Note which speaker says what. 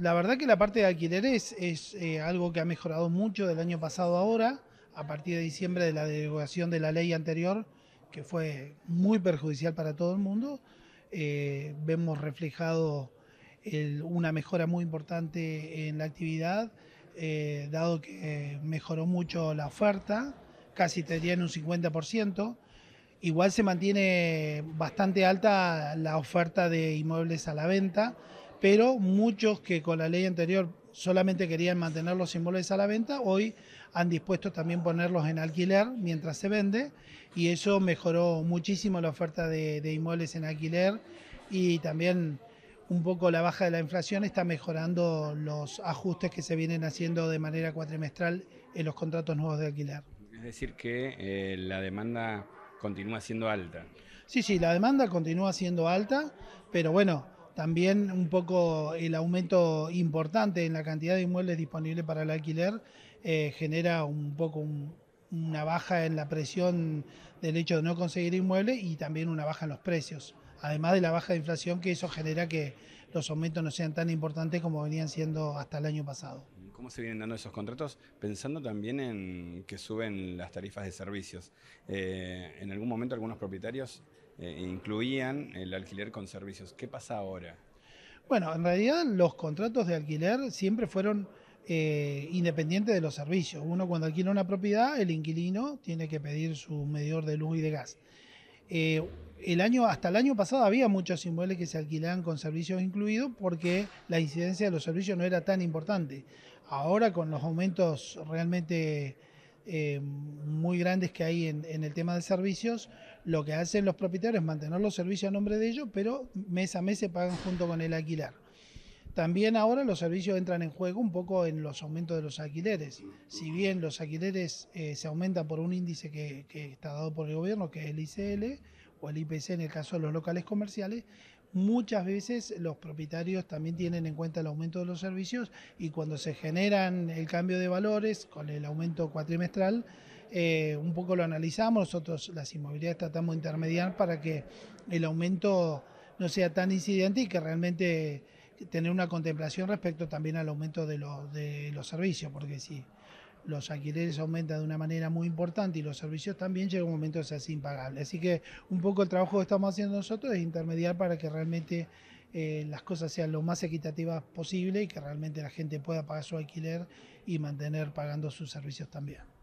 Speaker 1: la verdad que la parte de alquileres es, eh, algo que ha mejorado mucho del año pasado ahora, a partir de diciembre de la derogación de la ley anterior, que fue muy perjudicial para todo el mundo. Eh, vemos reflejado una mejora muy importante en la actividad, eh, dado que mejoró mucho la oferta, casi te en un 50%. Igual se mantiene bastante alta la oferta de inmuebles a la venta, pero muchos que con la ley anterior solamente querían mantener los inmuebles a la venta, hoy han dispuesto también ponerlos en alquiler mientras se vende y eso mejoró muchísimo la oferta de, inmuebles en alquiler y también un poco la baja de la inflación está mejorando los ajustes que se vienen haciendo de manera cuatrimestral en los contratos nuevos de alquiler.
Speaker 2: Es decir, que eh, la demanda continúa siendo alta. Sí,
Speaker 1: sí, la demanda continúa siendo alta, pero bueno, también un poco el aumento importante en la cantidad de inmuebles disponibles para el alquiler eh, genera un poco una baja en la presión del hecho de no conseguir inmuebles y también una baja en los precios, además de la baja de inflación que eso genera que los aumentos no sean tan importantes como venían siendo hasta el año pasado.
Speaker 2: ¿Cómo se vienen dando esos contratos? Pensando también en que suben las tarifas de servicios. Eh, en algún momento algunos propietarios eh, incluían el alquiler con servicios. ¿Qué pasa ahora?
Speaker 1: Bueno, en realidad los contratos de alquiler siempre fueron eh, independientes de los servicios. Uno cuando alquila una propiedad, el inquilino tiene que pedir su medidor de luz y de gas. Eh, el año, hasta el año pasado había muchos inmuebles que se alquilaban con servicios incluidos porque la incidencia de los servicios no era tan importante. Ahora con los aumentos realmente eh, muy grandes que hay en, el tema de servicios, lo que hacen los propietarios es mantener los servicios a nombre de ellos, pero mes a mes se pagan junto con el alquiler. También ahora los servicios entran en juego un poco en los aumentos de los alquileres. Si bien los alquileres eh, se aumentan por un índice que, está dado por el gobierno, que es el ICL o el IPC en el caso de los locales comerciales, Muchas veces los propietarios también tienen en cuenta el aumento de los servicios y cuando se generan el cambio de valores con el aumento cuatrimestral, eh, un poco lo analizamos, nosotros las inmobiliarias tratamos de intermediar para que el aumento no sea tan incidente y que realmente tener una contemplación respecto también al aumento de, de los servicios, porque si los alquileres aumentan de una manera muy importante y los servicios también, llega un momento de ser Así que un poco el trabajo que estamos haciendo nosotros es intermediar para que realmente eh, las cosas sean lo más equitativas posible y que realmente la gente pueda pagar su alquiler y mantener pagando sus servicios también.